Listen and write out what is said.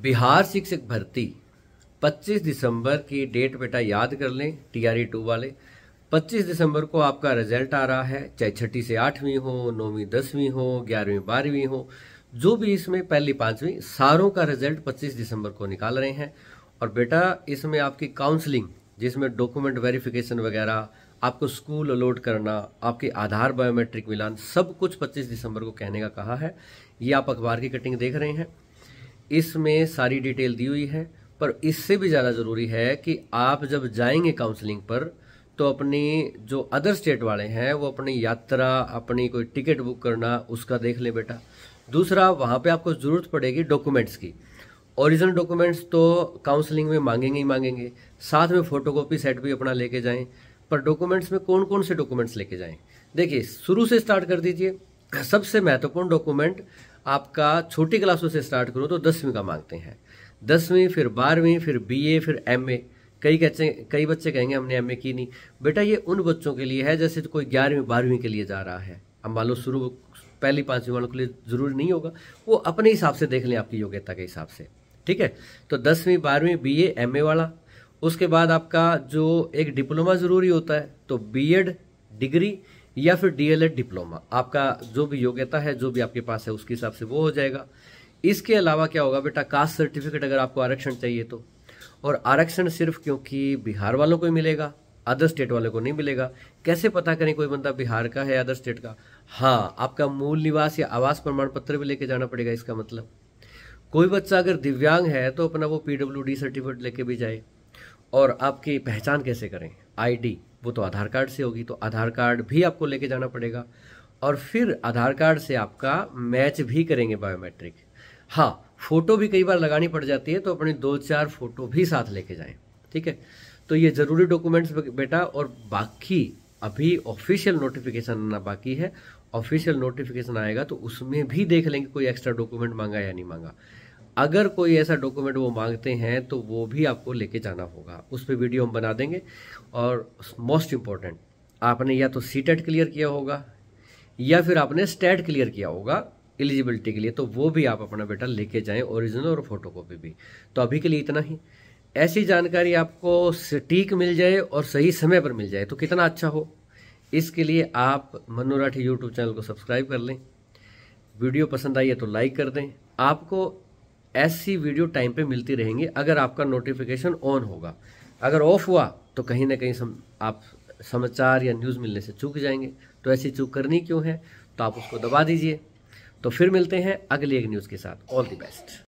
बिहार शिक्षक भर्ती 25 दिसंबर की डेट बेटा याद कर लें टीआरई टू वाले 25 दिसंबर को आपका रिजल्ट आ रहा है चाहे छठी से आठवीं हो नौवीं दसवीं हो ग्यारहवीं बारहवीं हो जो भी इसमें पहली पांचवी सारों का रिजल्ट 25 दिसंबर को निकाल रहे हैं और बेटा इसमें आपकी काउंसलिंग जिसमें डॉक्यूमेंट वेरिफिकेशन वगैरह आपको स्कूल अलॉट करना आपके आधार बायोमेट्रिक मिलान सब कुछ 25 दिसंबर को कहने का कहा है ये आप अखबार की कटिंग देख रहे हैं इसमें सारी डिटेल दी हुई है पर इससे भी ज़्यादा ज़रूरी है कि आप जब जाएंगे काउंसलिंग पर तो अपनी जो अदर स्टेट वाले हैं वो अपनी यात्रा अपनी कोई टिकट बुक करना उसका देख लें बेटा दूसरा वहाँ पे आपको ज़रूरत पड़ेगी डॉक्यूमेंट्स की ओरिजिनल डॉक्यूमेंट्स तो काउंसलिंग में मांगेंगे ही मांगेंगे साथ में फोटोकॉपी सेट भी अपना लेके जाएं पर डॉक्यूमेंट्स में कौन कौन से डॉक्यूमेंट्स लेके जाएं देखिए शुरू से स्टार्ट कर दीजिए सबसे महत्वपूर्ण डॉक्यूमेंट आपका छोटी क्लासों से स्टार्ट करो तो दसवीं का मांगते हैं दसवीं फिर बारहवीं फिर बी ए फिर एम ए कई कहते कई बच्चे कहेंगे हमने एम ए की नहीं बेटा ये उन बच्चों के लिए है जैसे तो कोई ग्यारहवीं बारहवीं के लिए जा रहा है हम मान लो शुरू पहली पाँचवीं वालों के लिए ज़रूरी नहीं होगा वो अपने हिसाब से देख लें आपकी योग्यता के हिसाब से ठीक है तो दसवीं बारहवीं बी ए एम ए वाला उसके बाद आपका जो एक डिप्लोमा ज़रूरी होता है तो बी एड डिग्री या फिर डीएलएड डिप्लोमा आपका जो भी योग्यता है जो भी आपके पास है उसके हिसाब से वो हो जाएगा इसके अलावा क्या होगा बेटा कास्ट सर्टिफिकेट अगर आपको आरक्षण चाहिए तो और आरक्षण सिर्फ क्योंकि बिहार वालों को ही मिलेगा अदर स्टेट वालों को नहीं मिलेगा कैसे पता करें कोई बंदा बिहार का है अदर स्टेट का हाँ आपका मूल निवास या आवास प्रमाण पत्र भी लेके जाना पड़ेगा इसका मतलब कोई बच्चा अगर दिव्यांग है तो अपना वो पी सर्टिफिकेट लेके भी जाए और आपकी पहचान कैसे करें आईडी वो तो आधार कार्ड से होगी तो आधार कार्ड भी आपको लेके जाना पड़ेगा और फिर आधार कार्ड से आपका मैच भी करेंगे बायोमेट्रिक हाँ फ़ोटो भी कई बार लगानी पड़ जाती है तो अपने दो चार फ़ोटो भी साथ लेके जाएं ठीक है तो ये ज़रूरी डॉक्यूमेंट्स बेटा और बाकी अभी ऑफिशियल नोटिफिकेशन आना बाकी है ऑफिशियल नोटिफिकेशन आएगा तो उसमें भी देख लेंगे कोई एक्स्ट्रा डॉक्यूमेंट मांगा या नहीं मांगा अगर कोई ऐसा डॉक्यूमेंट वो मांगते हैं तो वो भी आपको लेके जाना होगा उस पर वीडियो हम बना देंगे और मोस्ट इम्पॉर्टेंट आपने या तो सी टेट क्लियर किया होगा या फिर आपने स्टेट क्लियर e किया होगा एलिजिबिलिटी के लिए तो वो भी आप अपना बेटा लेके जाएं ओरिजिनल और फोटोकॉपी भी तो अभी के लिए इतना ही ऐसी जानकारी आपको सटीक मिल जाए और सही समय पर मिल जाए तो कितना अच्छा हो इसके लिए आप मनु राठी यूट्यूब चैनल को सब्सक्राइब कर लें वीडियो पसंद आई है तो लाइक कर दें आपको ऐसी वीडियो टाइम पे मिलती रहेंगी अगर आपका नोटिफिकेशन ऑन होगा अगर ऑफ हुआ तो कहीं ना कहीं सम, आप समाचार या न्यूज़ मिलने से चूक जाएंगे तो ऐसी चूक करनी क्यों है तो आप उसको दबा दीजिए तो फिर मिलते हैं अगली एक न्यूज़ के साथ ऑल दी बेस्ट